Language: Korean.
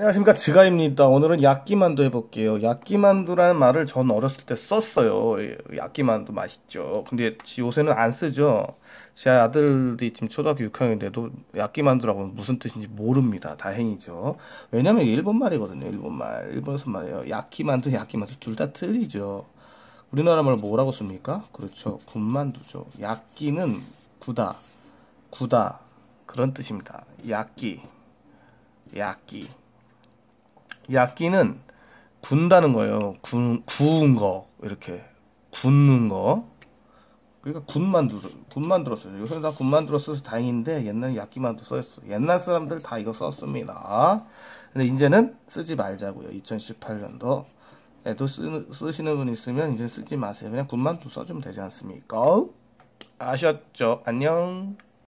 안녕하십니까 지가입니다. 오늘은 야끼만두 해볼게요. 야끼만두라는 말을 전 어렸을 때 썼어요. 예, 야끼만두 맛있죠. 근데 지 요새는 안 쓰죠. 제 아들이 지금 초등학교 6학년인데도 야끼만두라고 무슨 뜻인지 모릅니다. 다행이죠. 왜냐면 일본 말이거든요. 일본 말. 일본에서 말이에요. 야끼만두, 야끼만두 둘 다 틀리죠. 우리나라 말 뭐라고 씁니까? 그렇죠. 군만두죠. 야끼는 구다, 구다 그런 뜻입니다. 야끼, 야끼. 약기는 군다는 거예요. 군, 구운 거. 이렇게. 굳는 거. 그러니까 군만 들어, 군만 들었어요. 요새 는다 군만 들었어서 다행인데 옛날 약기만도 써있어. 옛날 사람들 다 이거 썼습니다. 근데 이제는 쓰지 말자고요. 2018년도. 애도 쓰, 쓰시는 분 있으면 이제 쓰지 마세요. 그냥 군만도 써주면 되지 않습니까? 아셨죠? 안녕.